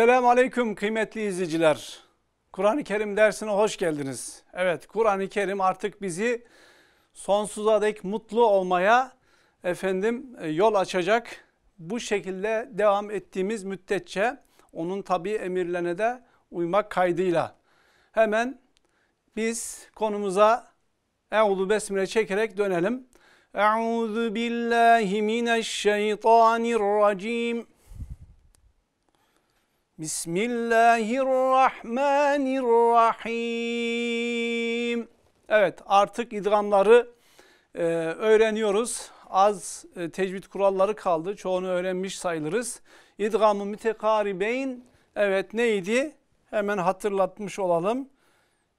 Selamun Aleyküm kıymetli izleyiciler. Kur'an-ı Kerim dersine hoş geldiniz. Evet Kur'an-ı Kerim artık bizi sonsuza dek mutlu olmaya efendim e, yol açacak. Bu şekilde devam ettiğimiz müddetçe onun tabi emirlerine de uymak kaydıyla. Hemen biz konumuza Euzu Besmele çekerek dönelim. Euzu billahi mineşşeytanirracim. Bismillahirrahmanirrahim. Evet artık idgamları e, öğreniyoruz. Az e, tecvid kuralları kaldı. Çoğunu öğrenmiş sayılırız. İdgamı mütekaribeyn evet neydi? Hemen hatırlatmış olalım.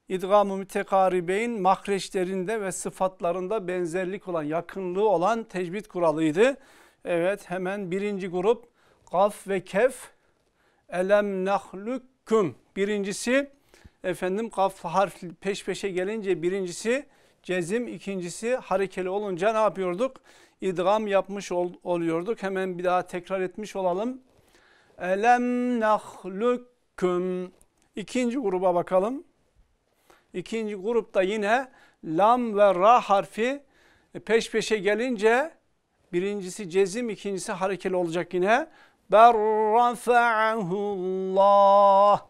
İdgamı mütekaribeyn mahreçlerinde ve sıfatlarında benzerlik olan, yakınlığı olan tecvid kuralıydı. Evet hemen birinci grup gaf ve kef Elem nahlukkum. Birincisi efendim kaf harf peş peşe gelince birincisi cezim, ikincisi harekeli olunca ne yapıyorduk? İdgam yapmış ol, oluyorduk. Hemen bir daha tekrar etmiş olalım. Elem nahlukkum. İkinci gruba bakalım. İkinci grupta yine lam ve ra harfi e, peş peşe gelince birincisi cezim, ikincisi harekeli olacak yine. Bel rafa'ahu Allah.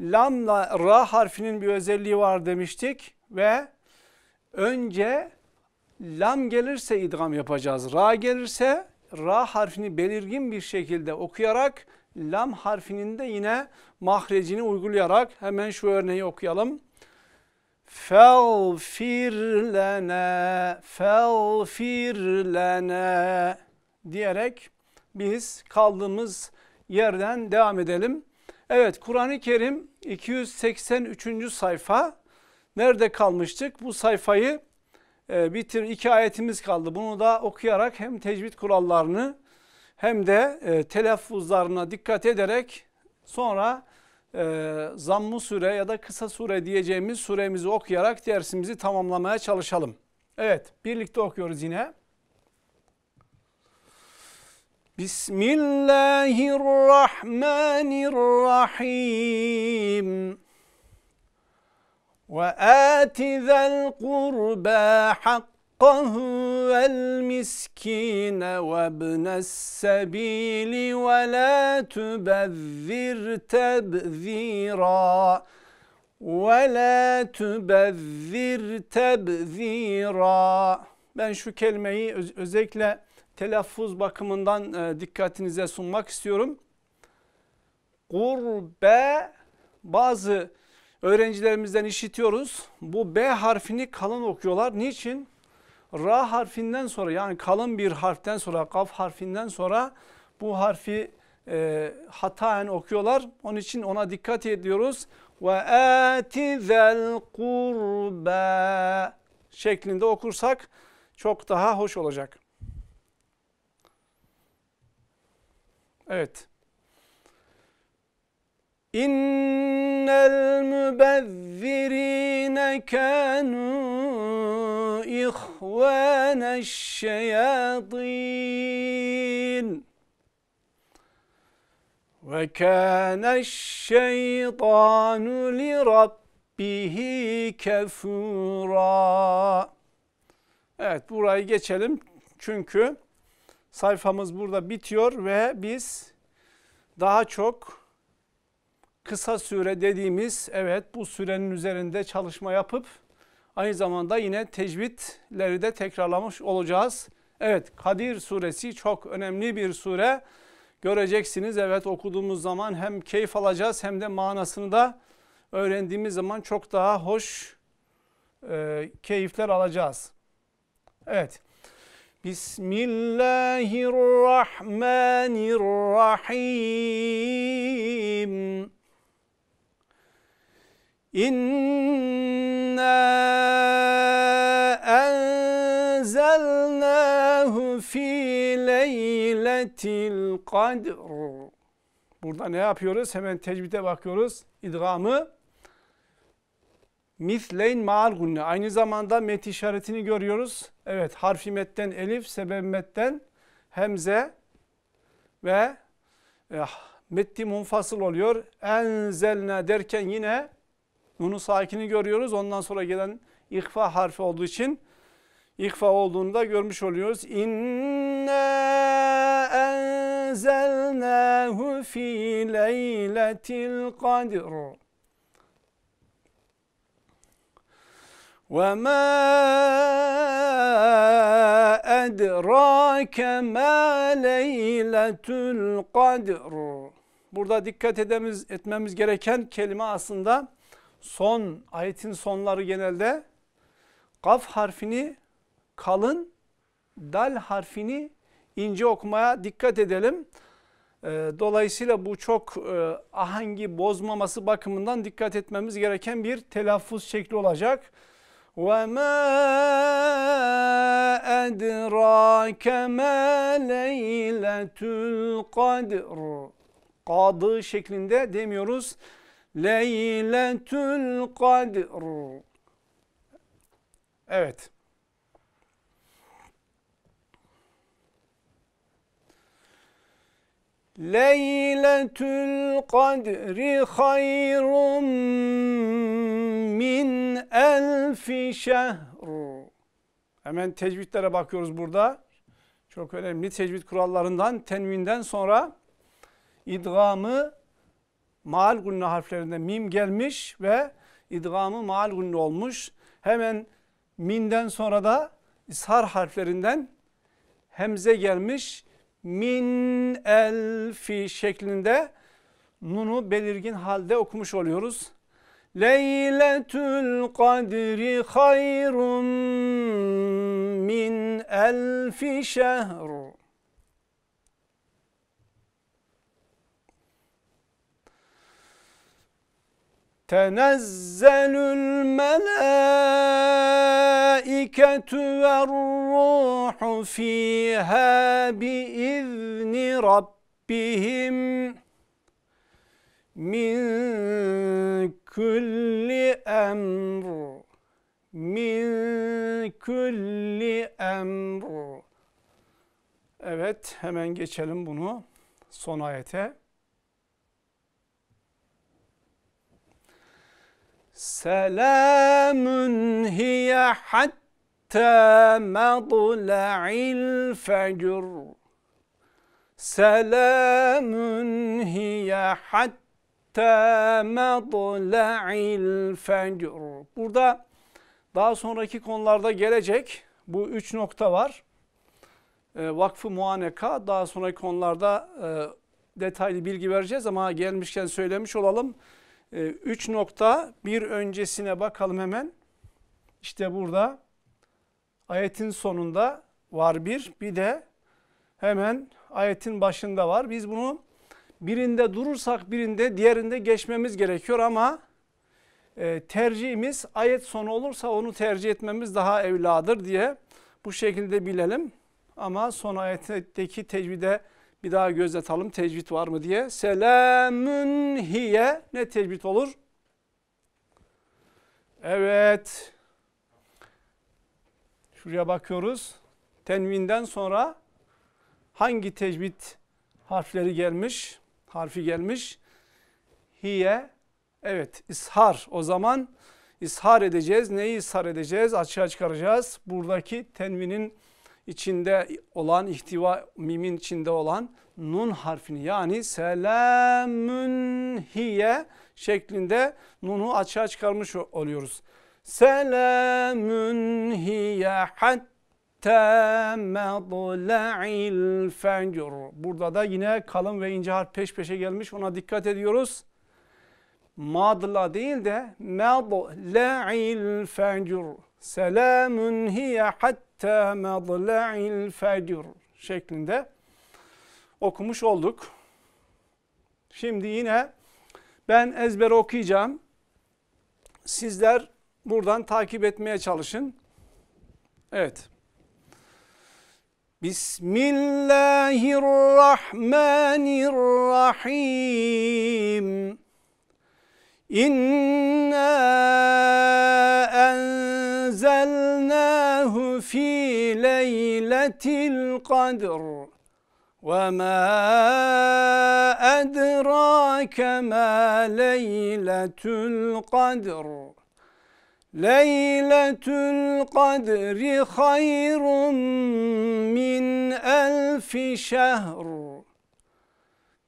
Lamla ra harfinin bir özelliği var demiştik ve önce lam gelirse idgam yapacağız. Ra gelirse ra harfini belirgin bir şekilde okuyarak lam harfinin de yine mahrecini uygulayarak hemen şu örneği okuyalım. Feğfir lene, feğfir lene diyerek biz kaldığımız yerden devam edelim. Evet Kur'an-ı Kerim 283. sayfa. Nerede kalmıştık? Bu sayfayı e, bitir iki ayetimiz kaldı. Bunu da okuyarak hem tecvid kurallarını hem de e, telaffuzlarına dikkat ederek sonra e, zamm sure ya da kısa sure diyeceğimiz suremizi okuyarak dersimizi tamamlamaya çalışalım. Evet birlikte okuyoruz yine. بسم الله الرحمن الرحيم وآت ذا القربى حقه والمسكين وابن السبيل ولا تبذر تبذيرا ولا تبذر تبذيرا Ben şu kelimeyi öz özellikle telaffuz bakımından e, dikkatinize sunmak istiyorum. Gurbe bazı öğrencilerimizden işitiyoruz. Bu B harfini kalın okuyorlar. Niçin? Ra harfinden sonra yani kalın bir harften sonra kaf harfinden sonra bu harfi e, hataen okuyorlar. Onun için ona dikkat ediyoruz. Ve atizel kurba şeklinde okursak çok daha hoş olacak. Evet. İnnel mübezzirine kânû ihvâneşşeyâdîn. Ve kâneşşeytânu li rabbihi kefûrâ. Evet burayı geçelim çünkü sayfamız burada bitiyor ve biz daha çok kısa süre dediğimiz evet bu sürenin üzerinde çalışma yapıp aynı zamanda yine tecvidleri de tekrarlamış olacağız. Evet Kadir suresi çok önemli bir sure. Göreceksiniz evet okuduğumuz zaman hem keyif alacağız hem de manasını da öğrendiğimiz zaman çok daha hoş e, keyifler alacağız. Evet. Bismillahirrahmanirrahim. İnna enzelnahu fi leyletil kadr. Burada ne yapıyoruz? Hemen tecvide bakıyoruz. İdgamı Misleyn ma'al gunne. Aynı zamanda met işaretini görüyoruz. Evet harfi metten elif, sebeb metten hemze ve eh, metti munfasıl oluyor. Enzelne derken yine nunun sakini görüyoruz. Ondan sonra gelen ihfa harfi olduğu için ihfa olduğunu da görmüş oluyoruz. İnne enzelnahu fi leyletil kadir. وَمَا اَدْرَاكَ مَا لَيْلَةُ الْقَدْرِ Burada dikkat edemiz, etmemiz gereken kelime aslında son, ayetin sonları genelde kaf harfini kalın, dal harfini ince okumaya dikkat edelim. Ee, dolayısıyla bu çok e, ahengi bozmaması bakımından dikkat etmemiz gereken bir telaffuz şekli olacak. وَمَا أَدْرَاكَ مَا لَيْلَةُ الْقَدْرِ Kadı şeklinde demiyoruz. Leyletül Kadir. Evet. Leyletül kadri hayrun min elfi şehr. Hemen tecvidlere bakıyoruz burada. Çok önemli tecvid kurallarından tenvinden sonra idgamı maal gunne harflerinde mim gelmiş ve idgamı maal gunne olmuş. Hemen minden sonra da ishar harflerinden hemze gelmiş min elfi şeklinde nunu belirgin halde okumuş oluyoruz. Leyletül kadri hayrun min elfi şehr. Tenezzelül melâiketü ve ruhu fîhâ biizni rabbihim min kulli emr min kulli emr Evet hemen geçelim bunu son ayete. Selamun hiye hatta madla'il fecr. Selamun hiye hatta madla'il fecr. Burada daha sonraki konularda gelecek bu üç nokta var. Ee, vakfı Muaneka daha sonraki konularda e, detaylı bilgi vereceğiz ama gelmişken söylemiş olalım. 3 ee, nokta bir öncesine bakalım hemen. İşte burada ayetin sonunda var bir. Bir de hemen ayetin başında var. Biz bunu birinde durursak birinde diğerinde geçmemiz gerekiyor ama e, tercihimiz ayet sonu olursa onu tercih etmemiz daha evladır diye bu şekilde bilelim. Ama son ayetteki tecvide bir daha gözletelim tecvid var mı diye. Selamün hiye ne tecvid olur? Evet. Şuraya bakıyoruz. Tenvinden sonra hangi tecvid harfleri gelmiş? Harfi gelmiş. Hiye. Evet ishar o zaman ishar edeceğiz. Neyi ishar edeceğiz? Açığa çıkaracağız. Buradaki tenvinin içinde olan ihtiva mimin içinde olan nun harfini yani selamün hiye şeklinde nunu açığa çıkarmış oluyoruz. Selamün hiye hatta medla'il fengur. Burada da yine kalın ve ince harf peş peşe gelmiş ona dikkat ediyoruz. Madla değil de medla'il fengur selamun hiye hatta madla'il fecr şeklinde okumuş olduk. Şimdi yine ben ezber okuyacağım. Sizler buradan takip etmeye çalışın. Evet. Bismillahirrahmanirrahim. İnna في ليلة القدر وما أدراك ما ليلة القدر ليلة القدر خير من ألف شهر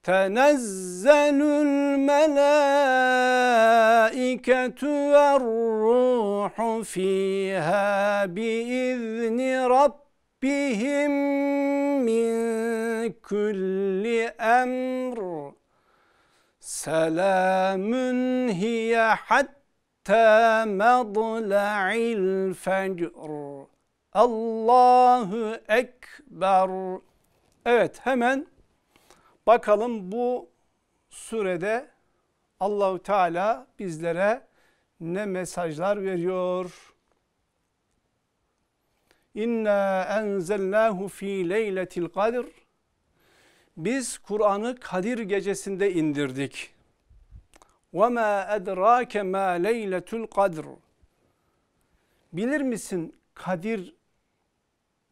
تنزل الملائكة والروح فيها بإذن ربهم من كل أمر سلام هي حتى مضلع الفجر الله أكبر Evet hemen Bakalım bu sürede Allahu Teala bizlere ne mesajlar veriyor? İnna enzelnahu fi leyletil kadir. Biz Kur'an'ı Kadir gecesinde indirdik. Ve ma edrake ma leyletul kadir. Bilir misin Kadir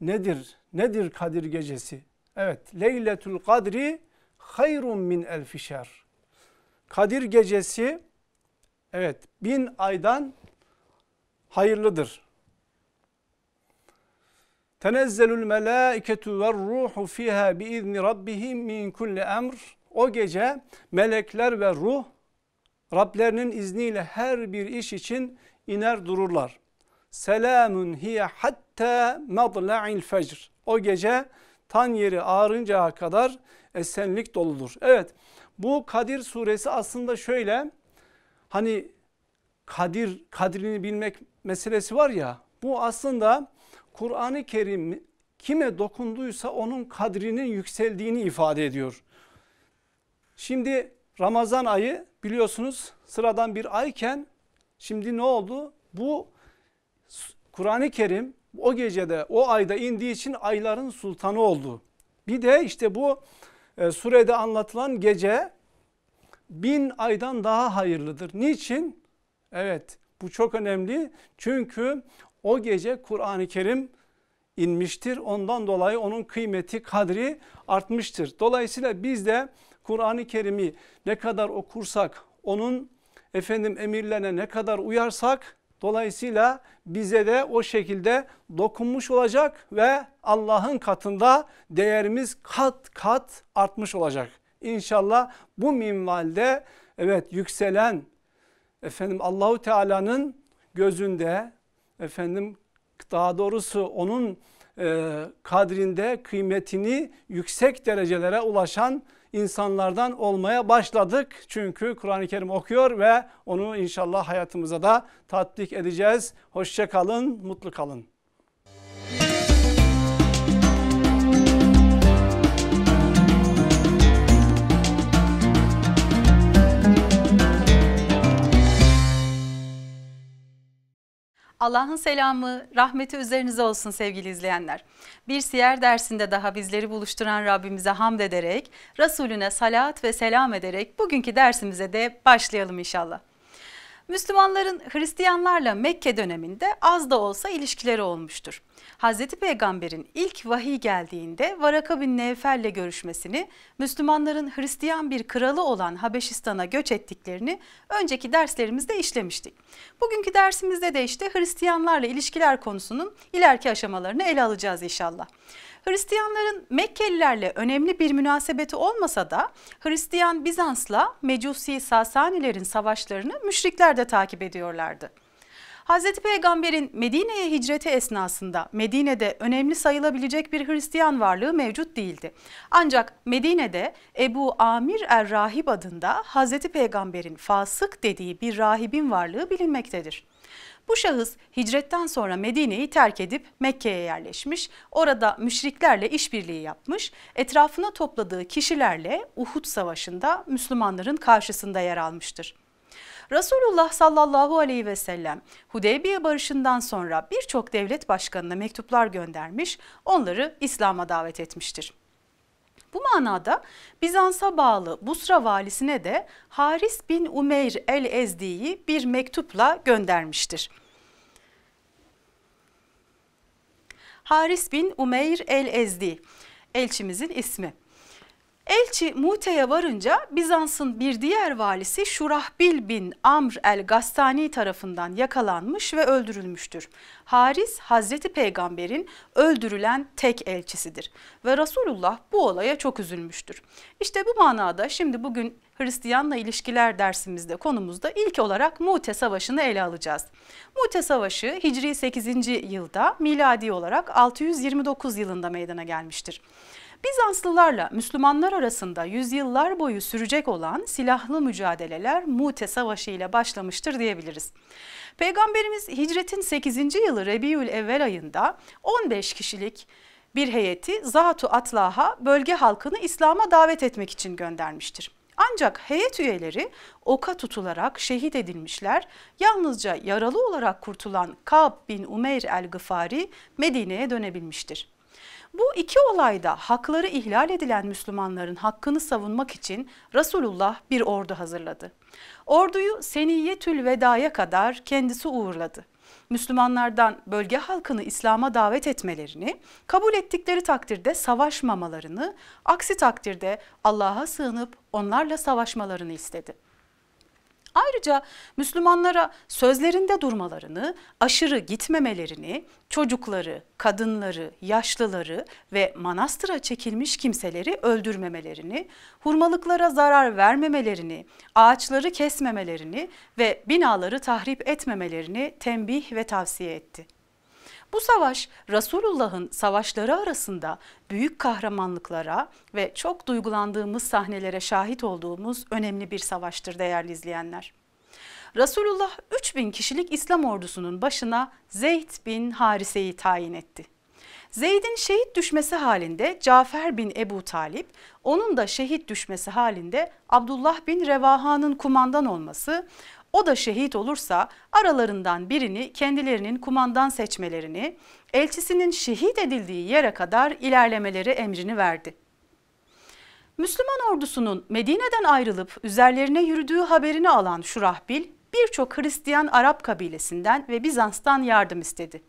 nedir? Nedir Kadir gecesi? Evet, Leyletul Kadri hayrun min elfi şer. Kadir gecesi evet bin aydan hayırlıdır. Tenezzelül melâiketu ve ruhu fiha bi izni rabbihim min kulli emr. O gece melekler ve ruh Rablerinin izniyle her bir iş için iner dururlar. Selamun hiye hatta madla'il fecr. O gece tan yeri ağrıncaya kadar esenlik doludur. Evet bu Kadir suresi aslında şöyle hani Kadir kadrini bilmek meselesi var ya bu aslında Kur'an-ı Kerim kime dokunduysa onun kadrinin yükseldiğini ifade ediyor. Şimdi Ramazan ayı biliyorsunuz sıradan bir ayken şimdi ne oldu? Bu Kur'an-ı Kerim o gecede o ayda indiği için ayların sultanı oldu. Bir de işte bu e, surede anlatılan gece bin aydan daha hayırlıdır. Niçin? Evet bu çok önemli çünkü o gece Kur'an-ı Kerim inmiştir. Ondan dolayı onun kıymeti kadri artmıştır. Dolayısıyla biz de Kur'an-ı Kerim'i ne kadar okursak onun efendim emirlerine ne kadar uyarsak Dolayısıyla bize de o şekilde dokunmuş olacak ve Allah'ın katında değerimiz kat kat artmış olacak. İnşallah bu minvalde evet yükselen efendim Allahu Teala'nın gözünde efendim daha doğrusu onun e, kadrinde kıymetini yüksek derecelere ulaşan insanlardan olmaya başladık. Çünkü Kur'an-ı Kerim okuyor ve onu inşallah hayatımıza da tatbik edeceğiz. Hoşça kalın, mutlu kalın. Allah'ın selamı, rahmeti üzerinize olsun sevgili izleyenler. Bir siyer dersinde daha bizleri buluşturan Rabbimize hamd ederek, Resulüne salat ve selam ederek bugünkü dersimize de başlayalım inşallah. Müslümanların Hristiyanlarla Mekke döneminde az da olsa ilişkileri olmuştur. Hazreti Peygamber'in ilk vahiy geldiğinde Varaka bin Nevfel'le görüşmesini, Müslümanların Hristiyan bir kralı olan Habeşistan'a göç ettiklerini önceki derslerimizde işlemiştik. Bugünkü dersimizde de işte Hristiyanlarla ilişkiler konusunun ileriki aşamalarını ele alacağız inşallah. Hristiyanların Mekkelilerle önemli bir münasebeti olmasa da Hristiyan Bizans'la Mecusi Sasanilerin savaşlarını müşrikler de takip ediyorlardı. Hazreti Peygamber'in Medine'ye hicreti esnasında Medine'de önemli sayılabilecek bir Hristiyan varlığı mevcut değildi. Ancak Medine'de Ebu Amir er-Rahib adında Hazreti Peygamber'in fasık dediği bir rahibin varlığı bilinmektedir. Bu şahıs hicretten sonra Medine'yi terk edip Mekke'ye yerleşmiş, orada müşriklerle işbirliği yapmış, etrafına topladığı kişilerle Uhud Savaşı'nda Müslümanların karşısında yer almıştır. Resulullah sallallahu aleyhi ve sellem Hudeybiye barışından sonra birçok devlet başkanına mektuplar göndermiş, onları İslam'a davet etmiştir. Bu manada Bizans'a bağlı Busra valisine de Haris bin Umeyr el-Ezdi'yi bir mektupla göndermiştir. Haris bin Umeyr el-Ezdi elçimizin ismi. Elçi Mute'ye varınca Bizans'ın bir diğer valisi Şurahbil bin Amr el-Gastani tarafından yakalanmış ve öldürülmüştür. Haris Hazreti Peygamber'in öldürülen tek elçisidir ve Resulullah bu olaya çok üzülmüştür. İşte bu manada şimdi bugün Hristiyanla ilişkiler dersimizde konumuzda ilk olarak Mute Savaşı'nı ele alacağız. Mute Savaşı Hicri 8. yılda miladi olarak 629 yılında meydana gelmiştir. Bizanslılarla Müslümanlar arasında yüzyıllar boyu sürecek olan silahlı mücadeleler Mute Savaşı ile başlamıştır diyebiliriz. Peygamberimiz hicretin 8. yılı Rebiül Evvel ayında 15 kişilik bir heyeti Zatu Atlah'a bölge halkını İslam'a davet etmek için göndermiştir. Ancak heyet üyeleri oka tutularak şehit edilmişler. Yalnızca yaralı olarak kurtulan Kab bin Umeyr el-Gıfari Medine'ye dönebilmiştir. Bu iki olayda hakları ihlal edilen Müslümanların hakkını savunmak için Resulullah bir ordu hazırladı. Orduyu Seniyetül Veda'ya kadar kendisi uğurladı. Müslümanlardan bölge halkını İslam'a davet etmelerini, kabul ettikleri takdirde savaşmamalarını, aksi takdirde Allah'a sığınıp onlarla savaşmalarını istedi. Ayrıca Müslümanlara sözlerinde durmalarını, aşırı gitmemelerini, çocukları, kadınları, yaşlıları ve manastıra çekilmiş kimseleri öldürmemelerini, hurmalıklara zarar vermemelerini, ağaçları kesmemelerini ve binaları tahrip etmemelerini tembih ve tavsiye etti. Bu savaş Resulullah'ın savaşları arasında büyük kahramanlıklara ve çok duygulandığımız sahnelere şahit olduğumuz önemli bir savaştır değerli izleyenler. Resulullah 3000 kişilik İslam ordusunun başına Zeyd bin Harise'yi tayin etti. Zeyd'in şehit düşmesi halinde Cafer bin Ebu Talip, onun da şehit düşmesi halinde Abdullah bin Revaha'nın kumandan olması o da şehit olursa aralarından birini kendilerinin kumandan seçmelerini, elçisinin şehit edildiği yere kadar ilerlemeleri emrini verdi. Müslüman ordusunun Medine'den ayrılıp üzerlerine yürüdüğü haberini alan Şurahbil, birçok Hristiyan Arap kabilesinden ve Bizans'tan yardım istedi.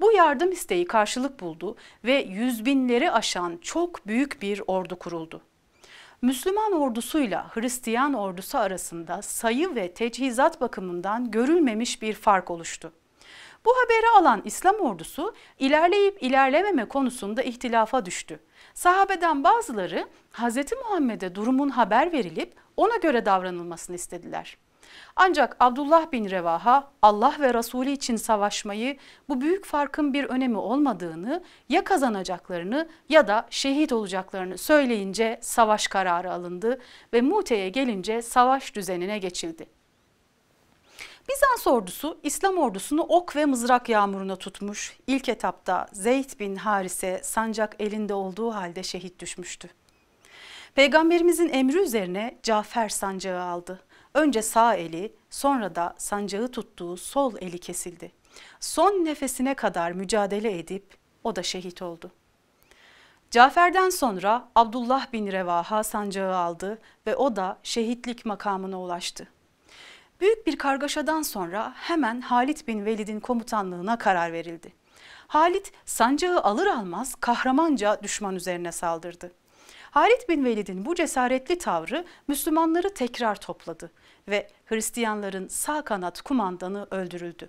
Bu yardım isteği karşılık buldu ve yüz binleri aşan çok büyük bir ordu kuruldu. Müslüman ordusuyla Hristiyan ordusu arasında sayı ve teçhizat bakımından görülmemiş bir fark oluştu. Bu haberi alan İslam ordusu ilerleyip ilerlememe konusunda ihtilafa düştü. Sahabeden bazıları Hz. Muhammed'e durumun haber verilip ona göre davranılmasını istediler. Ancak Abdullah bin Revaha Allah ve Resulü için savaşmayı bu büyük farkın bir önemi olmadığını ya kazanacaklarını ya da şehit olacaklarını söyleyince savaş kararı alındı ve Mute'ye gelince savaş düzenine geçildi. Bizans ordusu İslam ordusunu ok ve mızrak yağmuruna tutmuş. İlk etapta Zeyd bin Harise sancak elinde olduğu halde şehit düşmüştü. Peygamberimizin emri üzerine Cafer sancağı aldı. Önce sağ eli, sonra da sancağı tuttuğu sol eli kesildi. Son nefesine kadar mücadele edip o da şehit oldu. Cafer'den sonra Abdullah bin Revaha sancağı aldı ve o da şehitlik makamına ulaştı. Büyük bir kargaşadan sonra hemen Halit bin Velid'in komutanlığına karar verildi. Halit sancağı alır almaz kahramanca düşman üzerine saldırdı. Halit bin Velid'in bu cesaretli tavrı Müslümanları tekrar topladı ve Hristiyanların sağ kanat kumandanı öldürüldü.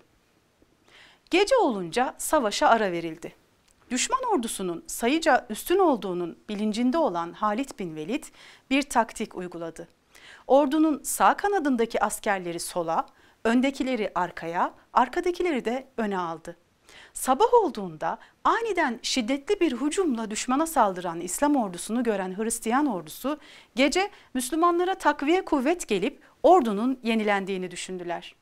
Gece olunca savaşa ara verildi. Düşman ordusunun sayıca üstün olduğunun bilincinde olan Halit bin Velid bir taktik uyguladı. Ordunun sağ kanadındaki askerleri sola, öndekileri arkaya, arkadakileri de öne aldı. Sabah olduğunda aniden şiddetli bir hücumla düşmana saldıran İslam ordusunu gören Hristiyan ordusu gece Müslümanlara takviye kuvvet gelip ordunun yenilendiğini düşündüler.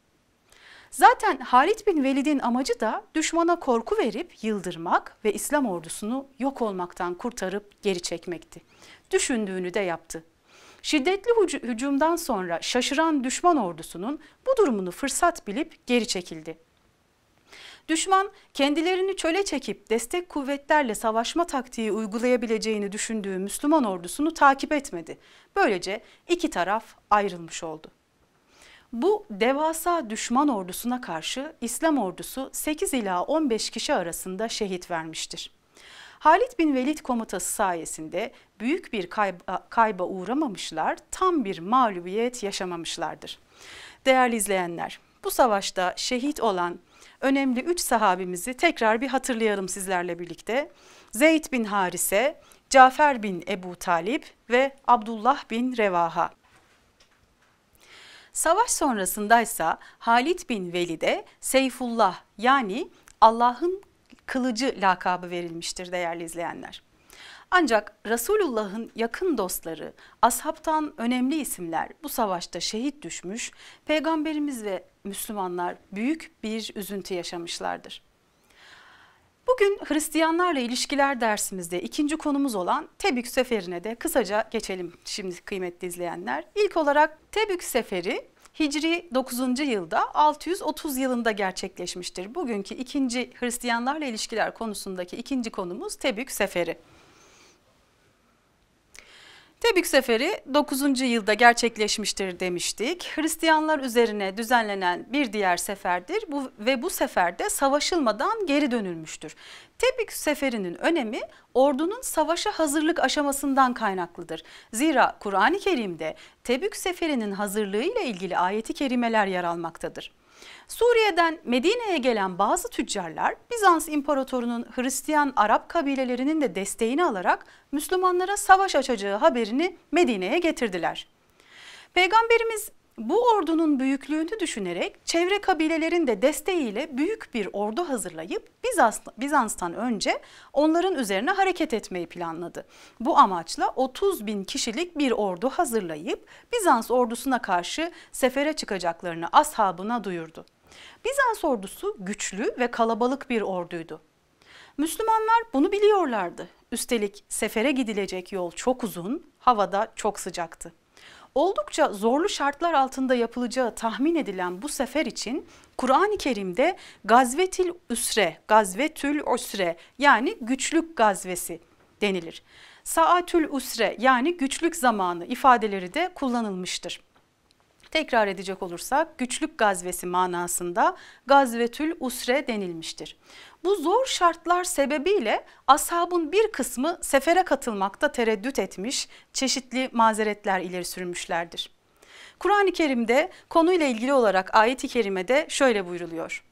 Zaten Halid bin Velid'in amacı da düşmana korku verip yıldırmak ve İslam ordusunu yok olmaktan kurtarıp geri çekmekti. Düşündüğünü de yaptı. Şiddetli hücumdan sonra şaşıran düşman ordusunun bu durumunu fırsat bilip geri çekildi. Düşman kendilerini çöle çekip destek kuvvetlerle savaşma taktiği uygulayabileceğini düşündüğü Müslüman ordusunu takip etmedi. Böylece iki taraf ayrılmış oldu. Bu devasa düşman ordusuna karşı İslam ordusu 8 ila 15 kişi arasında şehit vermiştir. Halid bin Velid komutası sayesinde büyük bir kayba, kayba uğramamışlar, tam bir mağlubiyet yaşamamışlardır. Değerli izleyenler, bu savaşta şehit olan önemli üç sahabimizi tekrar bir hatırlayalım sizlerle birlikte. Zeyd bin Harise, Cafer bin Ebu Talip ve Abdullah bin Revaha. Savaş sonrasındaysa Halid bin Velid'e Seyfullah yani Allah'ın kılıcı lakabı verilmiştir değerli izleyenler. Ancak Resulullah'ın yakın dostları, ashabtan önemli isimler bu savaşta şehit düşmüş, Peygamberimiz ve Müslümanlar büyük bir üzüntü yaşamışlardır. Bugün Hristiyanlarla ilişkiler dersimizde ikinci konumuz olan Tebük Seferi'ne de kısaca geçelim şimdi kıymetli izleyenler. İlk olarak Tebük Seferi Hicri 9. yılda 630 yılında gerçekleşmiştir. Bugünkü ikinci Hristiyanlarla ilişkiler konusundaki ikinci konumuz Tebük Seferi. Tebük Seferi 9. yılda gerçekleşmiştir demiştik. Hristiyanlar üzerine düzenlenen bir diğer seferdir bu, ve bu seferde savaşılmadan geri dönülmüştür. Tebük Seferi'nin önemi ordunun savaşa hazırlık aşamasından kaynaklıdır. Zira Kur'an-ı Kerim'de Tebük Seferi'nin hazırlığı ile ilgili ayeti kerimeler yer almaktadır. Suriye'den Medine'ye gelen bazı tüccarlar Bizans imparatorunun Hristiyan Arap kabilelerinin de desteğini alarak Müslümanlara savaş açacağı haberini Medine'ye getirdiler. Peygamberimiz bu ordunun büyüklüğünü düşünerek çevre kabilelerin de desteğiyle büyük bir ordu hazırlayıp Bizans, Bizans'tan önce onların üzerine hareket etmeyi planladı. Bu amaçla 30 bin kişilik bir ordu hazırlayıp Bizans ordusuna karşı sefere çıkacaklarını ashabına duyurdu. Bizans ordusu güçlü ve kalabalık bir orduydu. Müslümanlar bunu biliyorlardı. Üstelik sefere gidilecek yol çok uzun, havada çok sıcaktı. Oldukça zorlu şartlar altında yapılacağı tahmin edilen bu sefer için Kur'an-ı Kerim'de gazvetil üsre, gazvetül üsre yani güçlük gazvesi denilir. Saatül usre yani güçlük zamanı ifadeleri de kullanılmıştır. Tekrar edecek olursak güçlük gazvesi manasında gazvetül usre denilmiştir. Bu zor şartlar sebebiyle ashabın bir kısmı sefere katılmakta tereddüt etmiş, çeşitli mazeretler ileri sürmüşlerdir. Kur'an-ı Kerim'de konuyla ilgili olarak ayet-i kerimede şöyle buyruluyor.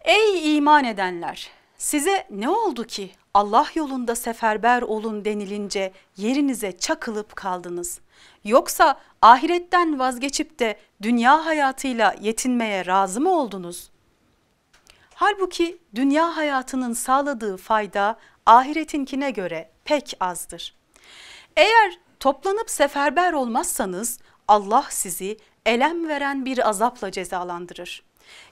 Ey iman edenler! Size ne oldu ki Allah yolunda seferber olun denilince yerinize çakılıp kaldınız. Yoksa ahiretten vazgeçip de dünya hayatıyla yetinmeye razı mı oldunuz? Halbuki dünya hayatının sağladığı fayda ahiretinkine göre pek azdır. Eğer toplanıp seferber olmazsanız Allah sizi elem veren bir azapla cezalandırır.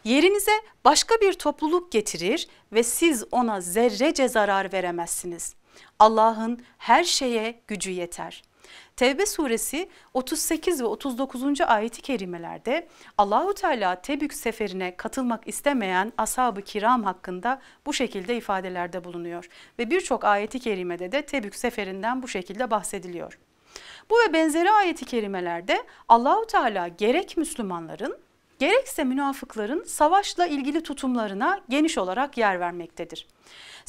Yerinize başka bir topluluk getirir ve siz ona zerrece zarar veremezsiniz. Allah'ın her şeye gücü yeter. Tevbe suresi 38 ve 39. ayeti kerimelerde Allahu Teala Tebük seferine katılmak istemeyen ashab-ı kiram hakkında bu şekilde ifadelerde bulunuyor ve birçok ayeti kerimede de Tebük seferinden bu şekilde bahsediliyor. Bu ve benzeri ayeti kerimelerde Allahu Teala gerek Müslümanların gerekse münafıkların savaşla ilgili tutumlarına geniş olarak yer vermektedir.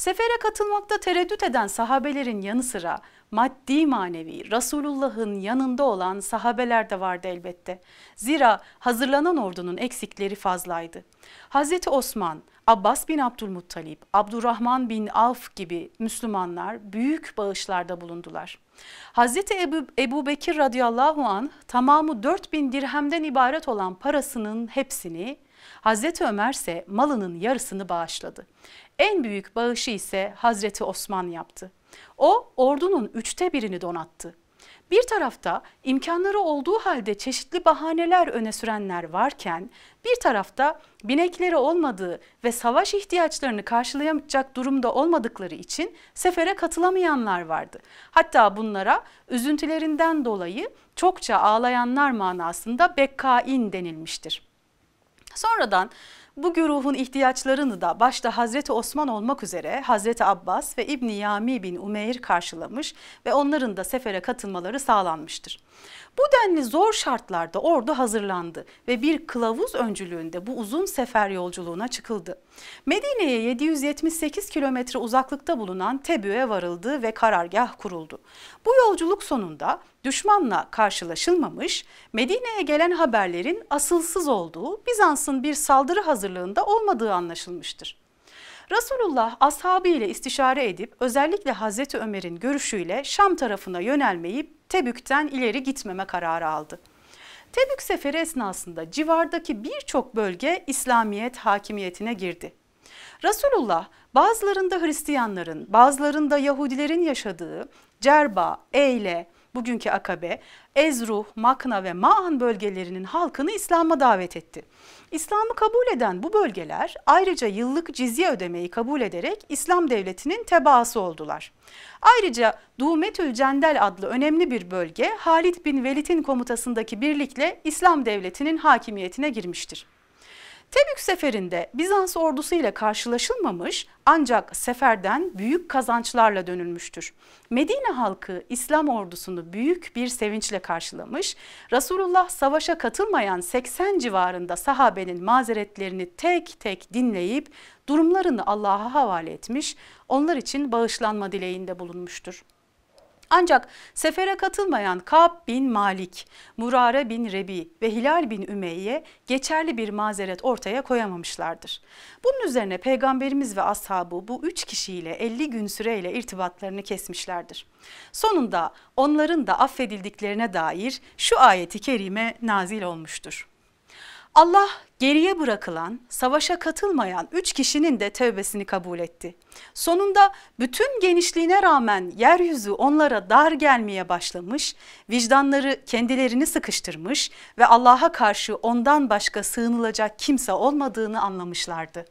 Sefere katılmakta tereddüt eden sahabelerin yanı sıra maddi manevi Resulullah'ın yanında olan sahabeler de vardı elbette. Zira hazırlanan ordunun eksikleri fazlaydı. Hazreti Osman, Abbas bin Abdülmuttalip, Abdurrahman bin Avf gibi Müslümanlar büyük bağışlarda bulundular. Hazreti Ebu, Ebu Bekir radıyallahu an tamamı 4000 dirhemden ibaret olan parasının hepsini Hazreti Ömer ise malının yarısını bağışladı. En büyük bağışı ise Hazreti Osman yaptı. O ordunun üçte birini donattı. Bir tarafta imkanları olduğu halde çeşitli bahaneler öne sürenler varken bir tarafta binekleri olmadığı ve savaş ihtiyaçlarını karşılayamayacak durumda olmadıkları için sefere katılamayanlar vardı. Hatta bunlara üzüntülerinden dolayı çokça ağlayanlar manasında bekkain denilmiştir. Sonradan bu güruhun ihtiyaçlarını da başta Hazreti Osman olmak üzere Hazreti Abbas ve İbni Yami bin Umeyr karşılamış ve onların da sefere katılmaları sağlanmıştır. Bu denli zor şartlarda ordu hazırlandı ve bir kılavuz öncülüğünde bu uzun sefer yolculuğuna çıkıldı. Medine'ye 778 kilometre uzaklıkta bulunan Tebü'ye varıldı ve karargah kuruldu. Bu yolculuk sonunda düşmanla karşılaşılmamış, Medine'ye gelen haberlerin asılsız olduğu, Bizans'ın bir saldırı hazırlığında olmadığı anlaşılmıştır. Resulullah ashabı ile istişare edip özellikle Hazreti Ömer'in görüşüyle Şam tarafına yönelmeyip, Tebük'ten ileri gitmeme kararı aldı. Tebük seferi esnasında civardaki birçok bölge İslamiyet hakimiyetine girdi. Resulullah bazılarında Hristiyanların, bazılarında Yahudilerin yaşadığı Cerba, Eyle, bugünkü Akabe, Ezruh, Makna ve Ma'an bölgelerinin halkını İslam'a davet etti. İslam'ı kabul eden bu bölgeler ayrıca yıllık cizye ödemeyi kabul ederek İslam devletinin tebaası oldular. Ayrıca Dumetül Cendel adlı önemli bir bölge Halid bin Velid'in komutasındaki birlikle İslam devletinin hakimiyetine girmiştir. Tebük seferinde Bizans ordusu ile karşılaşılmamış ancak seferden büyük kazançlarla dönülmüştür. Medine halkı İslam ordusunu büyük bir sevinçle karşılamış, Resulullah savaşa katılmayan 80 civarında sahabenin mazeretlerini tek tek dinleyip durumlarını Allah'a havale etmiş, onlar için bağışlanma dileğinde bulunmuştur. Ancak sefere katılmayan Kab bin Malik, Murare bin Rebi ve Hilal bin Ümeyye geçerli bir mazeret ortaya koyamamışlardır. Bunun üzerine Peygamberimiz ve ashabı bu üç kişiyle 50 gün süreyle irtibatlarını kesmişlerdir. Sonunda onların da affedildiklerine dair şu ayeti kerime nazil olmuştur. Allah geriye bırakılan, savaşa katılmayan üç kişinin de tövbesini kabul etti. Sonunda bütün genişliğine rağmen yeryüzü onlara dar gelmeye başlamış, vicdanları kendilerini sıkıştırmış ve Allah'a karşı ondan başka sığınılacak kimse olmadığını anlamışlardı.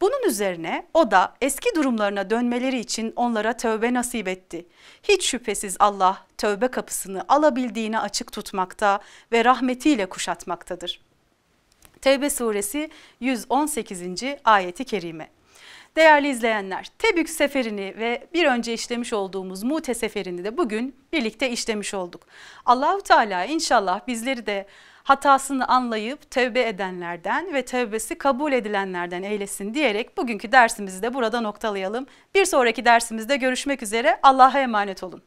Bunun üzerine o da eski durumlarına dönmeleri için onlara tövbe nasip etti. Hiç şüphesiz Allah tövbe kapısını alabildiğine açık tutmakta ve rahmetiyle kuşatmaktadır. Tevbe suresi 118. ayeti kerime. Değerli izleyenler, Tebük seferini ve bir önce işlemiş olduğumuz Mute seferini de bugün birlikte işlemiş olduk. Allahu Teala inşallah bizleri de hatasını anlayıp tövbe edenlerden ve tövbesi kabul edilenlerden eylesin diyerek bugünkü dersimizi de burada noktalayalım. Bir sonraki dersimizde görüşmek üzere. Allah'a emanet olun.